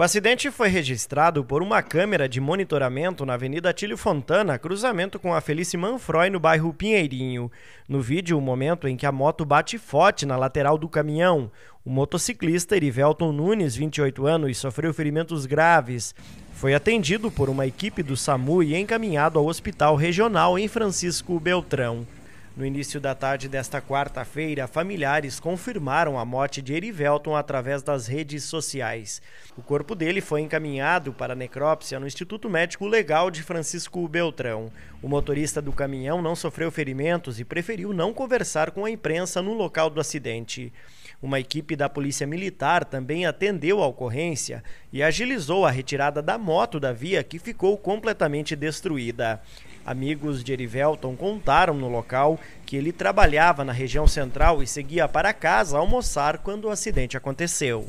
O acidente foi registrado por uma câmera de monitoramento na Avenida Tílio Fontana, cruzamento com a Felice Manfroy, no bairro Pinheirinho. No vídeo, o momento em que a moto bate forte na lateral do caminhão. O motociclista Erivelton Nunes, 28 anos, sofreu ferimentos graves. Foi atendido por uma equipe do SAMU e encaminhado ao Hospital Regional em Francisco Beltrão. No início da tarde desta quarta-feira, familiares confirmaram a morte de Erivelton através das redes sociais. O corpo dele foi encaminhado para necrópsia no Instituto Médico Legal de Francisco Beltrão. O motorista do caminhão não sofreu ferimentos e preferiu não conversar com a imprensa no local do acidente. Uma equipe da Polícia Militar também atendeu a ocorrência e agilizou a retirada da moto da via, que ficou completamente destruída. Amigos de Erivelton contaram no local que ele trabalhava na região central e seguia para casa almoçar quando o acidente aconteceu.